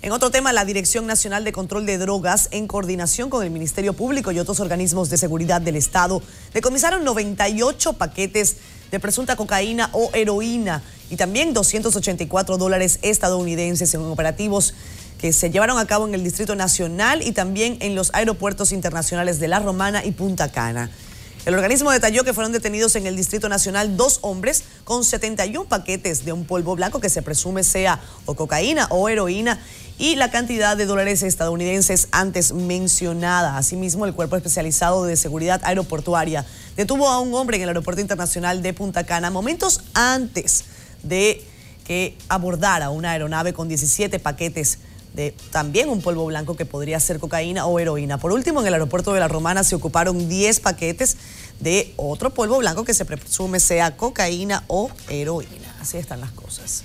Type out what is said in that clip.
En otro tema, la Dirección Nacional de Control de Drogas, en coordinación con el Ministerio Público y otros organismos de seguridad del Estado, decomisaron 98 paquetes de presunta cocaína o heroína y también 284 dólares estadounidenses en operativos que se llevaron a cabo en el Distrito Nacional y también en los aeropuertos internacionales de La Romana y Punta Cana. El organismo detalló que fueron detenidos en el Distrito Nacional dos hombres con 71 paquetes de un polvo blanco que se presume sea o cocaína o heroína y la cantidad de dólares estadounidenses antes mencionada. Asimismo, el Cuerpo Especializado de Seguridad Aeroportuaria detuvo a un hombre en el Aeropuerto Internacional de Punta Cana momentos antes de que abordara una aeronave con 17 paquetes de también un polvo blanco que podría ser cocaína o heroína. Por último, en el aeropuerto de La Romana se ocuparon 10 paquetes de otro polvo blanco que se presume sea cocaína o heroína. Así están las cosas.